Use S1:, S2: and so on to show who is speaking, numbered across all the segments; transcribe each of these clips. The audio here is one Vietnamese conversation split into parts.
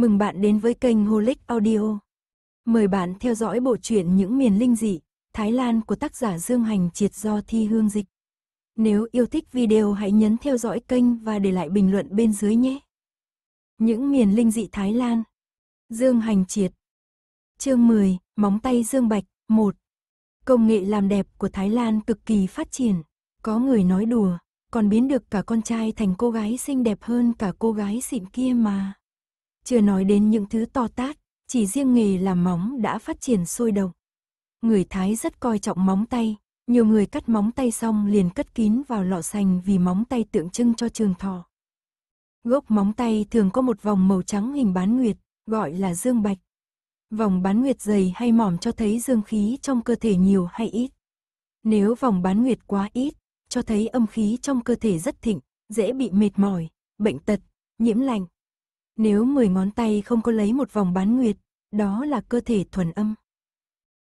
S1: Mừng bạn đến với kênh Holic Audio. Mời bạn theo dõi bộ truyện Những miền linh dị, Thái Lan của tác giả Dương Hành Triệt do Thi Hương Dịch. Nếu yêu thích video hãy nhấn theo dõi kênh và để lại bình luận bên dưới nhé. Những miền linh dị Thái Lan. Dương Hành Triệt. Chương 10, móng tay Dương Bạch, 1. Công nghệ làm đẹp của Thái Lan cực kỳ phát triển, có người nói đùa, còn biến được cả con trai thành cô gái xinh đẹp hơn cả cô gái xịn kia mà. Chưa nói đến những thứ to tát, chỉ riêng nghề làm móng đã phát triển sôi động. Người Thái rất coi trọng móng tay, nhiều người cắt móng tay xong liền cất kín vào lọ xanh vì móng tay tượng trưng cho trường thọ. Gốc móng tay thường có một vòng màu trắng hình bán nguyệt, gọi là dương bạch. Vòng bán nguyệt dày hay mỏm cho thấy dương khí trong cơ thể nhiều hay ít. Nếu vòng bán nguyệt quá ít, cho thấy âm khí trong cơ thể rất thịnh, dễ bị mệt mỏi, bệnh tật, nhiễm lạnh nếu 10 ngón tay không có lấy một vòng bán nguyệt, đó là cơ thể thuần âm.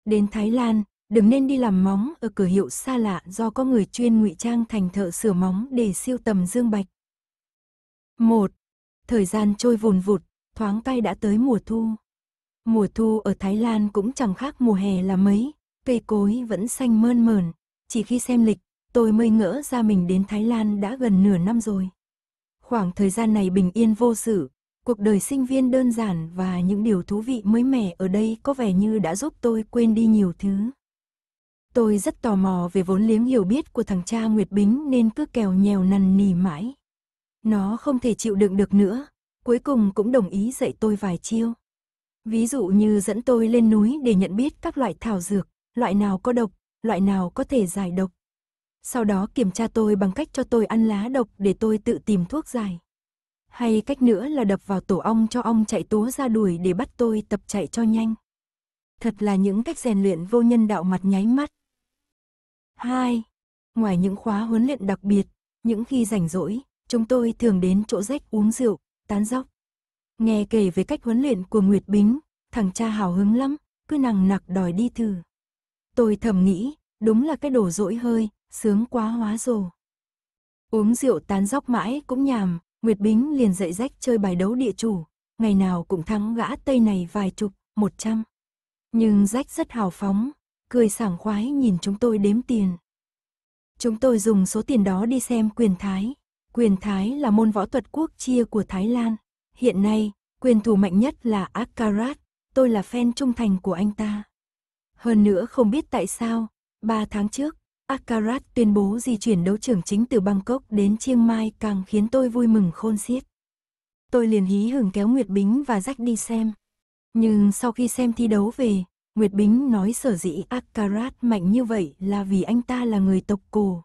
S1: Đến Thái Lan, đừng nên đi làm móng ở cửa hiệu xa lạ do có người chuyên ngụy trang thành thợ sửa móng để siêu tầm dương bạch. 1. Thời gian trôi vùn vụt, thoáng tay đã tới mùa thu. Mùa thu ở Thái Lan cũng chẳng khác mùa hè là mấy, cây cối vẫn xanh mơn mờn, chỉ khi xem lịch, tôi mới ngỡ ra mình đến Thái Lan đã gần nửa năm rồi. Khoảng thời gian này bình yên vô sự, Cuộc đời sinh viên đơn giản và những điều thú vị mới mẻ ở đây có vẻ như đã giúp tôi quên đi nhiều thứ. Tôi rất tò mò về vốn liếng hiểu biết của thằng cha Nguyệt Bính nên cứ kèo nhèo nằn nỉ mãi. Nó không thể chịu đựng được nữa, cuối cùng cũng đồng ý dạy tôi vài chiêu. Ví dụ như dẫn tôi lên núi để nhận biết các loại thảo dược, loại nào có độc, loại nào có thể giải độc. Sau đó kiểm tra tôi bằng cách cho tôi ăn lá độc để tôi tự tìm thuốc giải hay cách nữa là đập vào tổ ong cho ong chạy túa ra đuổi để bắt tôi tập chạy cho nhanh. Thật là những cách rèn luyện vô nhân đạo mặt nháy mắt. 2. Ngoài những khóa huấn luyện đặc biệt, những khi rảnh rỗi, chúng tôi thường đến chỗ rách uống rượu, tán dóc. Nghe kể về cách huấn luyện của Nguyệt Bính, thằng cha hào hứng lắm, cứ nằng nặc đòi đi thử. Tôi thầm nghĩ, đúng là cái đồ dỗi hơi, sướng quá hóa rồ. Uống rượu tán dóc mãi cũng nhàm, Nguyệt Bính liền dậy rách chơi bài đấu địa chủ, ngày nào cũng thắng gã tây này vài chục, một trăm. Nhưng rách rất hào phóng, cười sảng khoái nhìn chúng tôi đếm tiền. Chúng tôi dùng số tiền đó đi xem quyền Thái. Quyền Thái là môn võ thuật quốc chia của Thái Lan. Hiện nay, quyền thủ mạnh nhất là Akkarat. tôi là fan trung thành của anh ta. Hơn nữa không biết tại sao, ba tháng trước, Akarat tuyên bố di chuyển đấu trưởng chính từ Bangkok đến Chiang Mai càng khiến tôi vui mừng khôn xiết. Tôi liền hí hưởng kéo Nguyệt Bính và Jack đi xem. Nhưng sau khi xem thi đấu về, Nguyệt Bính nói sở dĩ Akarat mạnh như vậy là vì anh ta là người tộc cổ.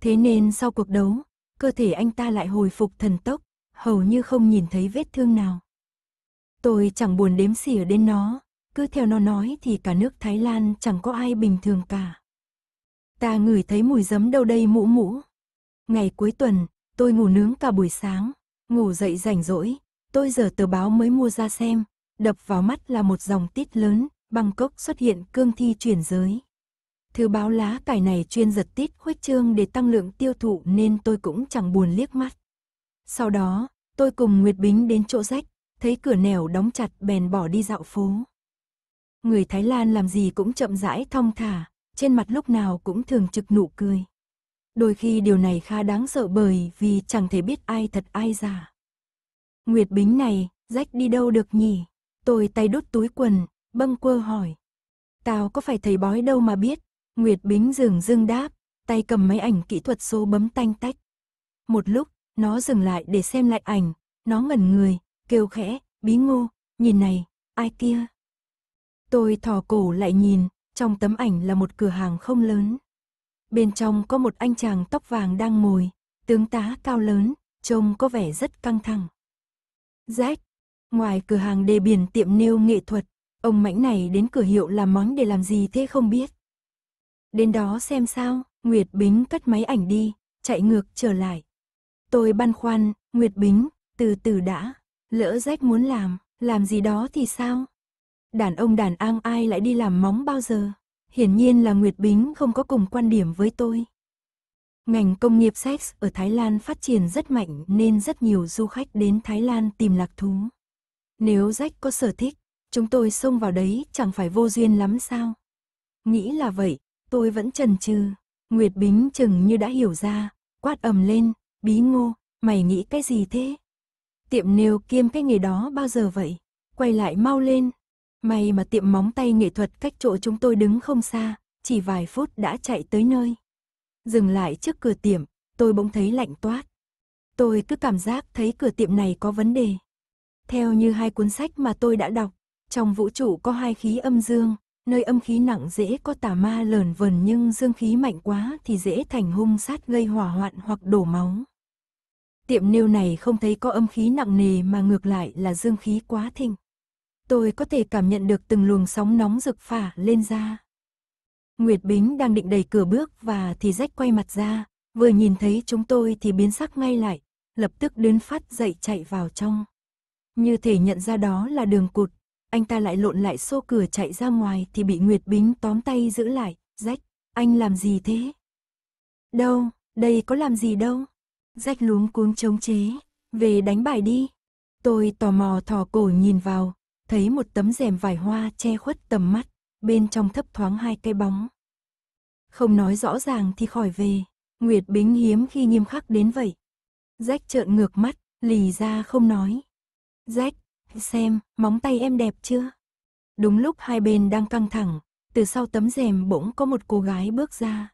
S1: Thế nên sau cuộc đấu, cơ thể anh ta lại hồi phục thần tốc, hầu như không nhìn thấy vết thương nào. Tôi chẳng buồn đếm xỉa đến nó, cứ theo nó nói thì cả nước Thái Lan chẳng có ai bình thường cả. Ta ngửi thấy mùi giấm đâu đây mũ mũ. Ngày cuối tuần, tôi ngủ nướng cả buổi sáng, ngủ dậy rảnh rỗi, tôi giờ tờ báo mới mua ra xem, đập vào mắt là một dòng tít lớn, Bangkok xuất hiện cương thi chuyển giới. Thứ báo lá cải này chuyên giật tít khuếch trương để tăng lượng tiêu thụ nên tôi cũng chẳng buồn liếc mắt. Sau đó, tôi cùng Nguyệt Bính đến chỗ rách, thấy cửa nẻo đóng chặt bèn bỏ đi dạo phố. Người Thái Lan làm gì cũng chậm rãi thong thả, trên mặt lúc nào cũng thường trực nụ cười. Đôi khi điều này khá đáng sợ bởi vì chẳng thể biết ai thật ai giả. Nguyệt Bính này, rách đi đâu được nhỉ? Tôi tay đút túi quần, bâng quơ hỏi. Tao có phải thầy bói đâu mà biết? Nguyệt Bính dừng dưng đáp, tay cầm máy ảnh kỹ thuật số bấm tanh tách. Một lúc, nó dừng lại để xem lại ảnh, nó ngẩn người, kêu khẽ, bí ngô, nhìn này, ai kia? Tôi thò cổ lại nhìn, trong tấm ảnh là một cửa hàng không lớn. Bên trong có một anh chàng tóc vàng đang ngồi, tướng tá cao lớn, trông có vẻ rất căng thẳng. rách ngoài cửa hàng đề biển tiệm nêu nghệ thuật, ông mãnh này đến cửa hiệu làm món để làm gì thế không biết. Đến đó xem sao, Nguyệt Bính cất máy ảnh đi, chạy ngược trở lại. Tôi băn khoăn, Nguyệt Bính, từ từ đã, lỡ rách muốn làm, làm gì đó thì sao? đàn ông đàn am ai lại đi làm móng bao giờ. Hiển nhiên là Nguyệt Bính không có cùng quan điểm với tôi. Ngành công nghiệp sex ở Thái Lan phát triển rất mạnh nên rất nhiều du khách đến Thái Lan tìm lạc thú. Nếu Jack có sở thích, chúng tôi xông vào đấy chẳng phải vô duyên lắm sao. Nghĩ là vậy, tôi vẫn chần chừ. Nguyệt Bính chừng như đã hiểu ra, quát ầm lên, bí ngô, mày nghĩ cái gì thế? Tiệm nêu kiêm cái nghề đó bao giờ vậy? Quay lại mau lên, May mà tiệm móng tay nghệ thuật cách chỗ chúng tôi đứng không xa, chỉ vài phút đã chạy tới nơi. Dừng lại trước cửa tiệm, tôi bỗng thấy lạnh toát. Tôi cứ cảm giác thấy cửa tiệm này có vấn đề. Theo như hai cuốn sách mà tôi đã đọc, trong vũ trụ có hai khí âm dương, nơi âm khí nặng dễ có tà ma lờn vờn nhưng dương khí mạnh quá thì dễ thành hung sát gây hỏa hoạn hoặc đổ máu. Tiệm nêu này không thấy có âm khí nặng nề mà ngược lại là dương khí quá thịnh. Tôi có thể cảm nhận được từng luồng sóng nóng rực phả lên da Nguyệt Bính đang định đẩy cửa bước và thì rách quay mặt ra, vừa nhìn thấy chúng tôi thì biến sắc ngay lại, lập tức đứng phát dậy chạy vào trong. Như thể nhận ra đó là đường cụt, anh ta lại lộn lại xô cửa chạy ra ngoài thì bị Nguyệt Bính tóm tay giữ lại, rách, anh làm gì thế? Đâu, đây có làm gì đâu? Rách lúm cuống chống chế, về đánh bài đi. Tôi tò mò thò cổ nhìn vào, thấy một tấm rèm vải hoa che khuất tầm mắt, bên trong thấp thoáng hai cái bóng. Không nói rõ ràng thì khỏi về, Nguyệt Bính hiếm khi nghiêm khắc đến vậy. Rách trợn ngược mắt, lì ra không nói. Rách, xem, móng tay em đẹp chưa? Đúng lúc hai bên đang căng thẳng, từ sau tấm rèm bỗng có một cô gái bước ra.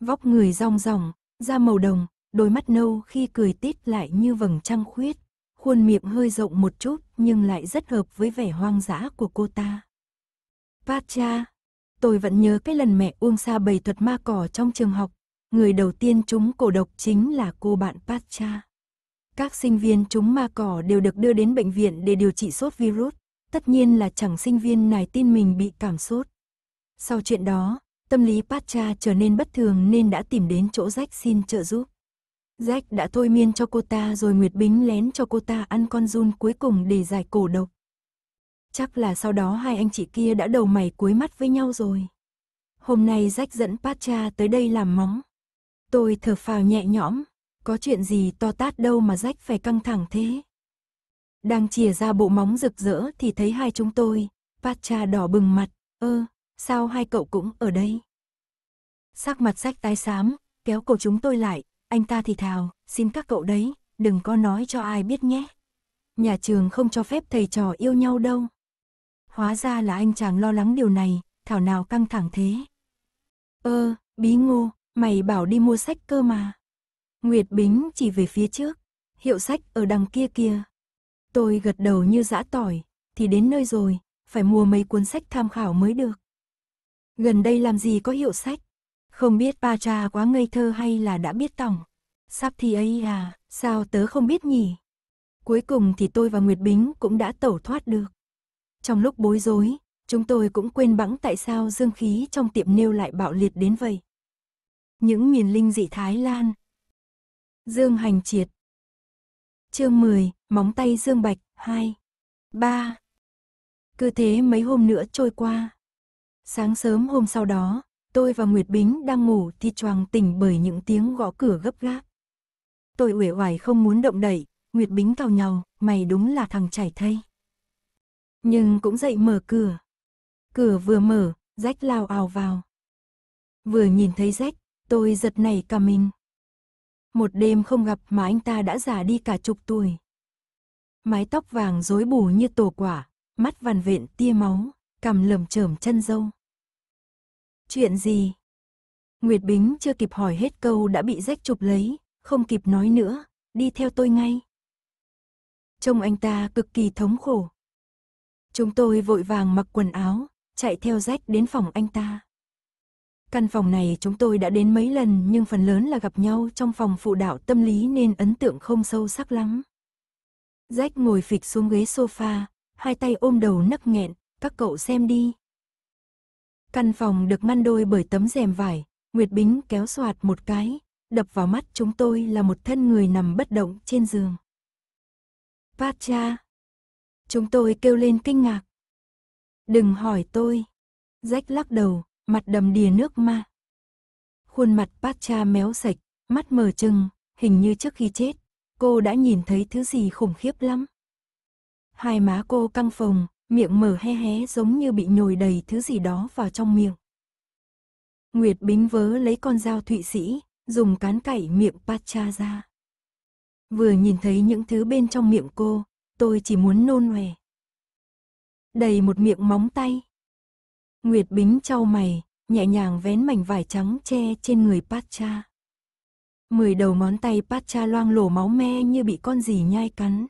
S1: Vóc người rong ròng, da màu đồng, đôi mắt nâu khi cười tít lại như vầng trăng khuyết, khuôn miệng hơi rộng một chút, nhưng lại rất hợp với vẻ hoang dã của cô ta. Pacha, tôi vẫn nhớ cái lần mẹ Uông Sa bày thuật ma cỏ trong trường học, người đầu tiên chúng cổ độc chính là cô bạn Pacha. Các sinh viên chúng ma cỏ đều được đưa đến bệnh viện để điều trị sốt virus, tất nhiên là chẳng sinh viên này tin mình bị cảm sốt. Sau chuyện đó, tâm lý Pacha trở nên bất thường nên đã tìm đến chỗ rách xin trợ giúp. Jack đã thôi miên cho cô ta rồi Nguyệt Bính lén cho cô ta ăn con run cuối cùng để giải cổ độc. Chắc là sau đó hai anh chị kia đã đầu mày cuối mắt với nhau rồi. Hôm nay Jack dẫn Pacha tới đây làm móng. Tôi thở phào nhẹ nhõm, có chuyện gì to tát đâu mà Jack phải căng thẳng thế. Đang chìa ra bộ móng rực rỡ thì thấy hai chúng tôi, Pacha đỏ bừng mặt, ơ, sao hai cậu cũng ở đây? Sắc mặt Jack tái xám, kéo cổ chúng tôi lại, anh ta thì thào, xin các cậu đấy, đừng có nói cho ai biết nhé. Nhà trường không cho phép thầy trò yêu nhau đâu. Hóa ra là anh chàng lo lắng điều này, thảo nào căng thẳng thế. Ơ, ờ, bí ngô, mày bảo đi mua sách cơ mà. Nguyệt Bính chỉ về phía trước, hiệu sách ở đằng kia kia Tôi gật đầu như dã tỏi, thì đến nơi rồi, phải mua mấy cuốn sách tham khảo mới được. Gần đây làm gì có hiệu sách? Không biết ba cha quá ngây thơ hay là đã biết tỏng. Sắp thì ấy à, sao tớ không biết nhỉ? Cuối cùng thì tôi và Nguyệt Bính cũng đã tẩu thoát được. Trong lúc bối rối, chúng tôi cũng quên bẵng tại sao dương khí trong tiệm nêu lại bạo liệt đến vậy. Những miền linh dị Thái Lan Dương Hành Triệt Chương 10, Móng tay Dương Bạch, 2 3 Cứ thế mấy hôm nữa trôi qua. Sáng sớm hôm sau đó, Tôi và Nguyệt Bính đang ngủ thì choàng tỉnh bởi những tiếng gõ cửa gấp gáp. Tôi uể oải không muốn động đậy, Nguyệt Bính cào nhau, mày đúng là thằng chảy thây. Nhưng cũng dậy mở cửa. Cửa vừa mở, rách lao ào vào. Vừa nhìn thấy rách, tôi giật nảy cả mình. Một đêm không gặp mà anh ta đã già đi cả chục tuổi. Mái tóc vàng rối bù như tổ quả, mắt vằn vện tia máu, cằm lởm chởm chân dâu Chuyện gì? Nguyệt Bính chưa kịp hỏi hết câu đã bị rách chụp lấy, không kịp nói nữa, đi theo tôi ngay. Trông anh ta cực kỳ thống khổ. Chúng tôi vội vàng mặc quần áo, chạy theo rách đến phòng anh ta. Căn phòng này chúng tôi đã đến mấy lần nhưng phần lớn là gặp nhau trong phòng phụ đạo tâm lý nên ấn tượng không sâu sắc lắm. Rách ngồi phịch xuống ghế sofa, hai tay ôm đầu nấc nghẹn, các cậu xem đi, Căn phòng được ngăn đôi bởi tấm rèm vải, Nguyệt Bính kéo soạt một cái, đập vào mắt chúng tôi là một thân người nằm bất động trên giường. Pat Chúng tôi kêu lên kinh ngạc. Đừng hỏi tôi. Rách lắc đầu, mặt đầm đìa nước ma. Khuôn mặt Pat méo sạch, mắt mờ trừng, hình như trước khi chết, cô đã nhìn thấy thứ gì khủng khiếp lắm. Hai má cô căng phồng, miệng mở hé hé giống như bị nhồi đầy thứ gì đó vào trong miệng. Nguyệt Bính vớ lấy con dao thụy sĩ, dùng cán cạy miệng Pacha ra. Vừa nhìn thấy những thứ bên trong miệng cô, tôi chỉ muốn nôn nòe. Đầy một miệng móng tay. Nguyệt Bính trao mày, nhẹ nhàng vén mảnh vải trắng che trên người Pacha. Mười đầu ngón tay Pacha loang lổ máu me như bị con gì nhai cắn.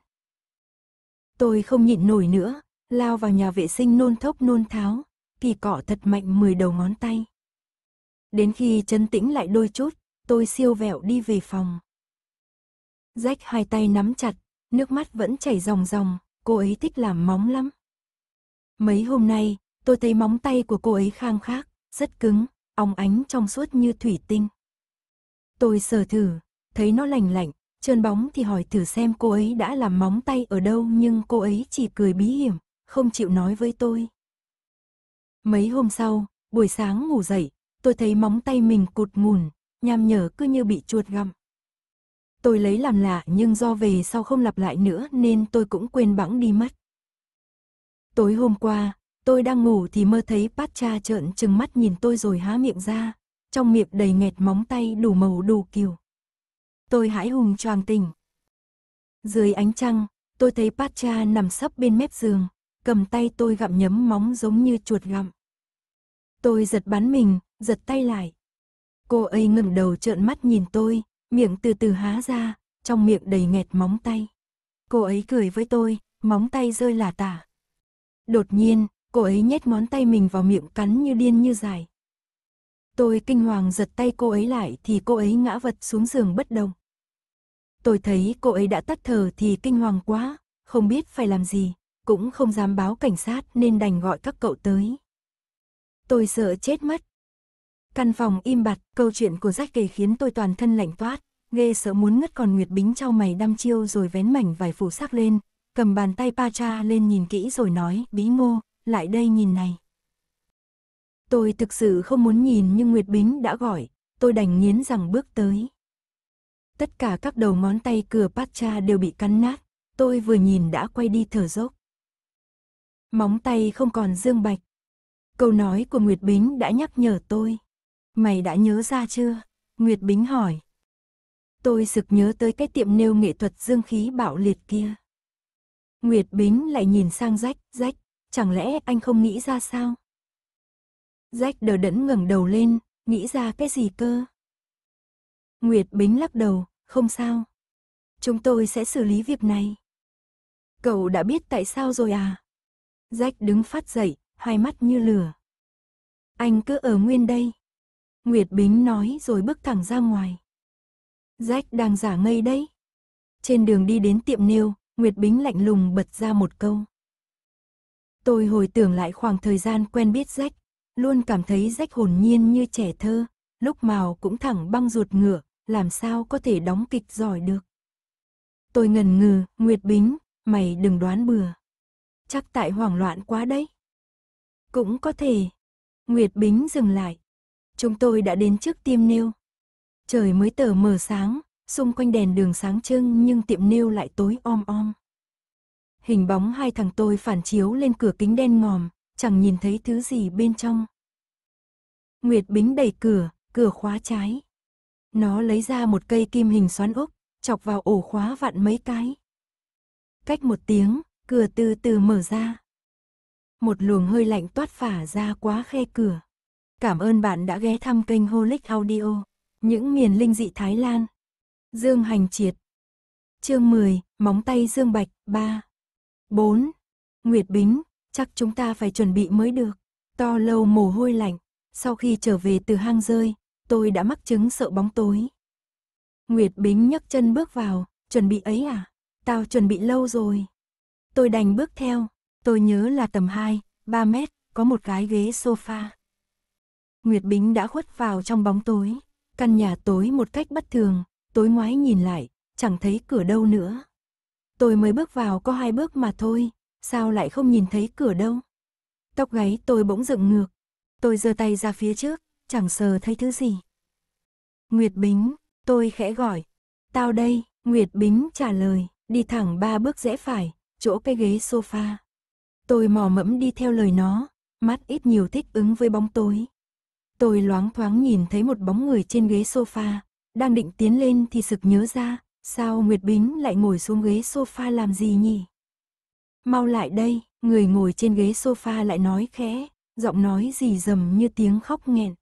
S1: Tôi không nhịn nổi nữa, lao vào nhà vệ sinh nôn thốc nôn tháo, kỳ cọ thật mạnh mười đầu ngón tay. Đến khi chân tĩnh lại đôi chút, tôi siêu vẹo đi về phòng. Rách hai tay nắm chặt, nước mắt vẫn chảy ròng ròng, cô ấy thích làm móng lắm. Mấy hôm nay, tôi thấy móng tay của cô ấy khang khác, rất cứng, óng ánh trong suốt như thủy tinh. Tôi sờ thử, thấy nó lành lạnh, trơn bóng thì hỏi thử xem cô ấy đã làm móng tay ở đâu nhưng cô ấy chỉ cười bí hiểm không chịu nói với tôi. Mấy hôm sau, buổi sáng ngủ dậy, tôi thấy móng tay mình cụt ngùn, nham nhở cứ như bị chuột găm. Tôi lấy làm lạ nhưng do về sau không lặp lại nữa nên tôi cũng quên bẵng đi mất. Tối hôm qua, tôi đang ngủ thì mơ thấy Pat cha trợn trừng mắt nhìn tôi rồi há miệng ra, trong miệng đầy nghẹt móng tay đủ màu đủ kiểu. Tôi hãi hùng choàng tỉnh. Dưới ánh trăng, tôi thấy Pat cha nằm sấp bên mép giường, cầm tay tôi gặm nhấm móng giống như chuột gặm. Tôi giật bắn mình, giật tay lại. Cô ấy ngẩng đầu trợn mắt nhìn tôi, miệng từ từ há ra, trong miệng đầy nghẹt móng tay. Cô ấy cười với tôi, móng tay rơi lả tả. Đột nhiên, cô ấy nhét ngón tay mình vào miệng cắn như điên như dài. Tôi kinh hoàng giật tay cô ấy lại thì cô ấy ngã vật xuống giường bất động. Tôi thấy cô ấy đã tắt thở thì kinh hoàng quá, không biết phải làm gì cũng không dám báo cảnh sát nên đành gọi các cậu tới. Tôi sợ chết mất. Căn phòng im bặt, câu chuyện của rách kề khiến tôi toàn thân lạnh toát, ghê sợ muốn ngất còn Nguyệt Bính trao mày đăm chiêu rồi vén mảnh vải phủ sắc lên, cầm bàn tay pa cha lên nhìn kỹ rồi nói, bí ngô, lại đây nhìn này. Tôi thực sự không muốn nhìn nhưng Nguyệt Bính đã gọi, tôi đành nghiến rằng bước tới. Tất cả các đầu ngón tay cửa Pacha đều bị cắn nát, tôi vừa nhìn đã quay đi thở dốc móng tay không còn dương bạch. Câu nói của Nguyệt Bính đã nhắc nhở tôi. Mày đã nhớ ra chưa? Nguyệt Bính hỏi. Tôi sực nhớ tới cái tiệm nêu nghệ thuật dương khí bạo liệt kia. Nguyệt Bính lại nhìn sang Rách, Rách, chẳng lẽ anh không nghĩ ra sao? Rách đờ đẫn ngẩng đầu lên, nghĩ ra cái gì cơ? Nguyệt Bính lắc đầu, không sao. Chúng tôi sẽ xử lý việc này. Cậu đã biết tại sao rồi à? Jack đứng phát dậy, hai mắt như lửa. Anh cứ ở nguyên đây. Nguyệt Bính nói rồi bước thẳng ra ngoài. Jack đang giả ngây đấy. Trên đường đi đến tiệm nêu, Nguyệt Bính lạnh lùng bật ra một câu. Tôi hồi tưởng lại khoảng thời gian quen biết Jack, luôn cảm thấy Jack hồn nhiên như trẻ thơ, lúc màu cũng thẳng băng ruột ngựa, làm sao có thể đóng kịch giỏi được. Tôi ngần ngừ, Nguyệt Bính, mày đừng đoán bừa chắc tại hoảng loạn quá đấy. Cũng có thể. Nguyệt Bính dừng lại. Chúng tôi đã đến trước tiệm nêu. Trời mới tờ mờ sáng, xung quanh đèn đường sáng trưng nhưng tiệm nêu lại tối om om. Hình bóng hai thằng tôi phản chiếu lên cửa kính đen ngòm, chẳng nhìn thấy thứ gì bên trong. Nguyệt Bính đẩy cửa, cửa khóa trái. Nó lấy ra một cây kim hình xoắn ốc, chọc vào ổ khóa vặn mấy cái. Cách một tiếng, Cửa từ từ mở ra. Một luồng hơi lạnh toát phả ra quá khe cửa. Cảm ơn bạn đã ghé thăm kênh Holic Audio. Những miền linh dị Thái Lan. Dương Hành Triệt. Chương 10, móng tay Dương Bạch 3. 4. Nguyệt Bính, chắc chúng ta phải chuẩn bị mới được. To lâu mồ hôi lạnh, sau khi trở về từ hang rơi, tôi đã mắc chứng sợ bóng tối. Nguyệt Bính nhấc chân bước vào, chuẩn bị ấy à? Tao chuẩn bị lâu rồi. Tôi đành bước theo, tôi nhớ là tầm 2, 3 mét, có một cái ghế sofa. Nguyệt Bính đã khuất vào trong bóng tối, căn nhà tối một cách bất thường, tối ngoái nhìn lại, chẳng thấy cửa đâu nữa. Tôi mới bước vào có hai bước mà thôi, sao lại không nhìn thấy cửa đâu. Tóc gáy tôi bỗng dựng ngược, tôi giơ tay ra phía trước, chẳng sờ thấy thứ gì. Nguyệt Bính, tôi khẽ gọi, tao đây, Nguyệt Bính trả lời, đi thẳng ba bước rẽ phải, chỗ cái ghế sofa. Tôi mò mẫm đi theo lời nó, mắt ít nhiều thích ứng với bóng tối. Tôi loáng thoáng nhìn thấy một bóng người trên ghế sofa, đang định tiến lên thì sực nhớ ra, sao Nguyệt Bính lại ngồi xuống ghế sofa làm gì nhỉ? Mau lại đây, người ngồi trên ghế sofa lại nói khẽ, giọng nói gì dầm như tiếng khóc nghẹn.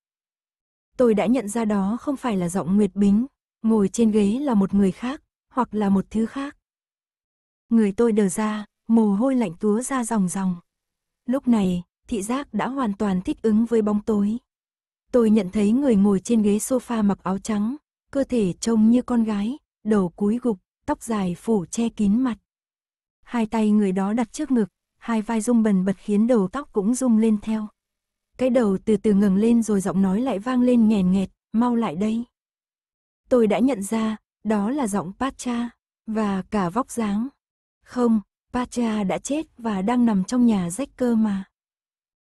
S1: Tôi đã nhận ra đó không phải là giọng Nguyệt Bính, ngồi trên ghế là một người khác, hoặc là một thứ khác người tôi đờ ra, mồ hôi lạnh túa ra ròng ròng. Lúc này, thị giác đã hoàn toàn thích ứng với bóng tối. Tôi nhận thấy người ngồi trên ghế sofa mặc áo trắng, cơ thể trông như con gái, đầu cúi gục, tóc dài phủ che kín mặt. Hai tay người đó đặt trước ngực, hai vai rung bần bật khiến đầu tóc cũng rung lên theo. Cái đầu từ từ ngẩng lên rồi giọng nói lại vang lên nghèn nghẹt, mau lại đây. Tôi đã nhận ra, đó là giọng Pacha, và cả vóc dáng. Không, Pacha đã chết và đang nằm trong nhà rách cơ mà.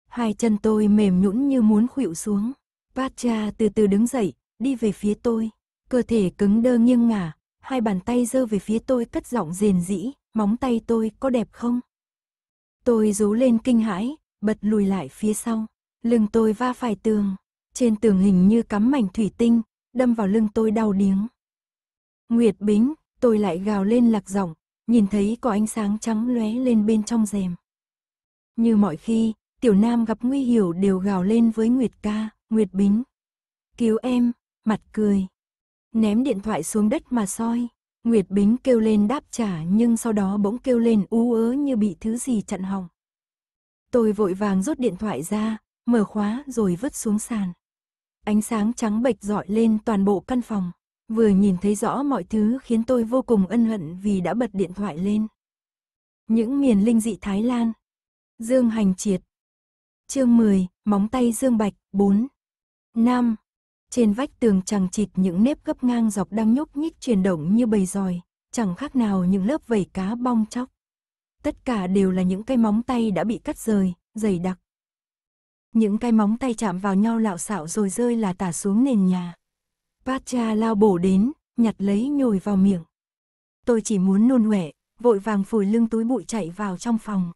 S1: Hai chân tôi mềm nhũn như muốn khuỵu xuống. Pacha từ từ đứng dậy, đi về phía tôi. Cơ thể cứng đơ nghiêng ngả, hai bàn tay giơ về phía tôi cất giọng rền rĩ, móng tay tôi có đẹp không? Tôi rú lên kinh hãi, bật lùi lại phía sau. Lưng tôi va phải tường, trên tường hình như cắm mảnh thủy tinh, đâm vào lưng tôi đau điếng. Nguyệt Bính, tôi lại gào lên lạc giọng, nhìn thấy có ánh sáng trắng lóe lên bên trong rèm. Như mọi khi, tiểu nam gặp nguy hiểu đều gào lên với Nguyệt ca, Nguyệt bính. Cứu em, mặt cười. Ném điện thoại xuống đất mà soi. Nguyệt bính kêu lên đáp trả nhưng sau đó bỗng kêu lên u ớ như bị thứ gì chặn hỏng. Tôi vội vàng rút điện thoại ra, mở khóa rồi vứt xuống sàn. Ánh sáng trắng bệch dọi lên toàn bộ căn phòng. Vừa nhìn thấy rõ mọi thứ khiến tôi vô cùng ân hận vì đã bật điện thoại lên. Những miền linh dị Thái Lan. Dương Hành Triệt. Chương 10, móng tay Dương Bạch, 4. 5. Trên vách tường chằng chịt những nếp gấp ngang dọc đang nhúc nhích chuyển động như bầy giòi, chẳng khác nào những lớp vẩy cá bong chóc. Tất cả đều là những cái móng tay đã bị cắt rời, dày đặc. Những cái móng tay chạm vào nhau lạo xạo rồi rơi là tả xuống nền nhà. Pacha lao bổ đến, nhặt lấy nhồi vào miệng. Tôi chỉ muốn nôn huệ, vội vàng phủi lưng túi bụi chạy vào trong phòng.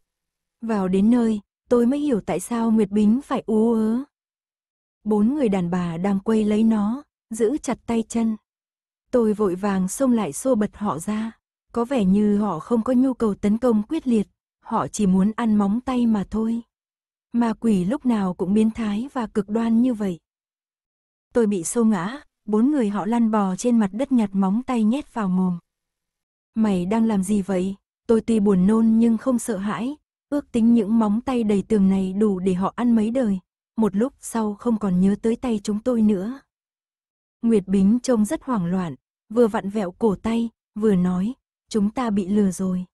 S1: Vào đến nơi, tôi mới hiểu tại sao Nguyệt Bính phải ú ớ. Bốn người đàn bà đang quay lấy nó, giữ chặt tay chân. Tôi vội vàng xông lại xô bật họ ra. Có vẻ như họ không có nhu cầu tấn công quyết liệt, họ chỉ muốn ăn móng tay mà thôi. Ma quỷ lúc nào cũng biến thái và cực đoan như vậy. Tôi bị xô ngã, bốn người họ lăn bò trên mặt đất nhặt móng tay nhét vào mồm. Mày đang làm gì vậy? Tôi tuy buồn nôn nhưng không sợ hãi, ước tính những móng tay đầy tường này đủ để họ ăn mấy đời. Một lúc sau không còn nhớ tới tay chúng tôi nữa. Nguyệt Bính trông rất hoảng loạn, vừa vặn vẹo cổ tay, vừa nói, chúng ta bị lừa rồi.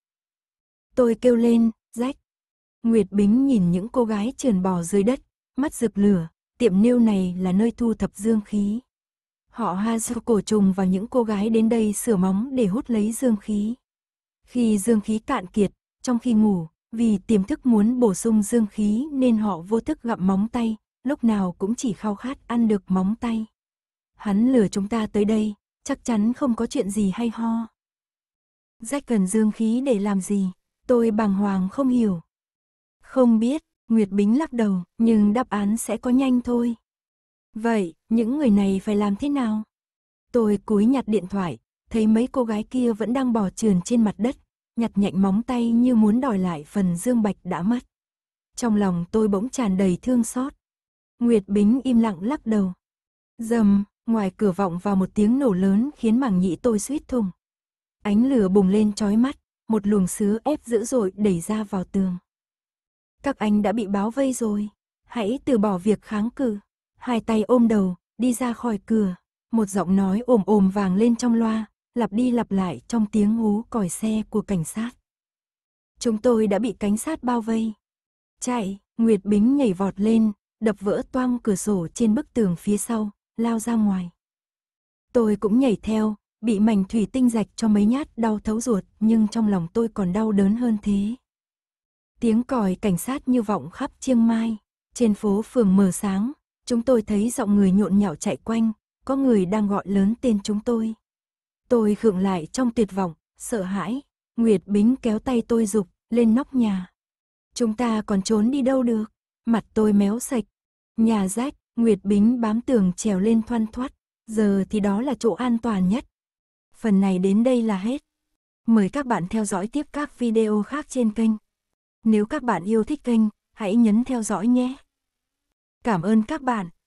S1: Tôi kêu lên, rách. Nguyệt Bính nhìn những cô gái trườn bò dưới đất, mắt rực lửa, tiệm nêu này là nơi thu thập dương khí. Họ ha sâu cổ trùng và những cô gái đến đây sửa móng để hút lấy dương khí. Khi dương khí cạn kiệt, trong khi ngủ, vì tiềm thức muốn bổ sung dương khí nên họ vô thức gặm móng tay, lúc nào cũng chỉ khao khát ăn được móng tay. Hắn lừa chúng ta tới đây, chắc chắn không có chuyện gì hay ho. Rách cần dương khí để làm gì, tôi bàng hoàng không hiểu. Không biết, Nguyệt Bính lắc đầu, nhưng đáp án sẽ có nhanh thôi. Vậy, những người này phải làm thế nào? Tôi cúi nhặt điện thoại, thấy mấy cô gái kia vẫn đang bò trườn trên mặt đất, nhặt nhạnh móng tay như muốn đòi lại phần dương bạch đã mất. Trong lòng tôi bỗng tràn đầy thương xót. Nguyệt Bính im lặng lắc đầu. Dầm, ngoài cửa vọng vào một tiếng nổ lớn khiến mảng nhĩ tôi suýt thùng. Ánh lửa bùng lên chói mắt, một luồng sứ ép dữ dội đẩy ra vào tường. Các anh đã bị báo vây rồi, hãy từ bỏ việc kháng cự hai tay ôm đầu, đi ra khỏi cửa. Một giọng nói ồm ồm vàng lên trong loa, lặp đi lặp lại trong tiếng hú còi xe của cảnh sát. Chúng tôi đã bị cảnh sát bao vây. Chạy, Nguyệt Bính nhảy vọt lên, đập vỡ toang cửa sổ trên bức tường phía sau, lao ra ngoài. Tôi cũng nhảy theo, bị mảnh thủy tinh rạch cho mấy nhát đau thấu ruột, nhưng trong lòng tôi còn đau đớn hơn thế. Tiếng còi cảnh sát như vọng khắp chiêng Mai, trên phố phường mờ sáng, Chúng tôi thấy giọng người nhộn nhạo chạy quanh, có người đang gọi lớn tên chúng tôi. Tôi khựng lại trong tuyệt vọng, sợ hãi. Nguyệt Bính kéo tay tôi dục lên nóc nhà. Chúng ta còn trốn đi đâu được? Mặt tôi méo sạch. Nhà rách, Nguyệt Bính bám tường trèo lên thoăn thoắt. Giờ thì đó là chỗ an toàn nhất. Phần này đến đây là hết. Mời các bạn theo dõi tiếp các video khác trên kênh. Nếu các bạn yêu thích kênh, hãy nhấn theo dõi nhé. Cảm ơn các bạn.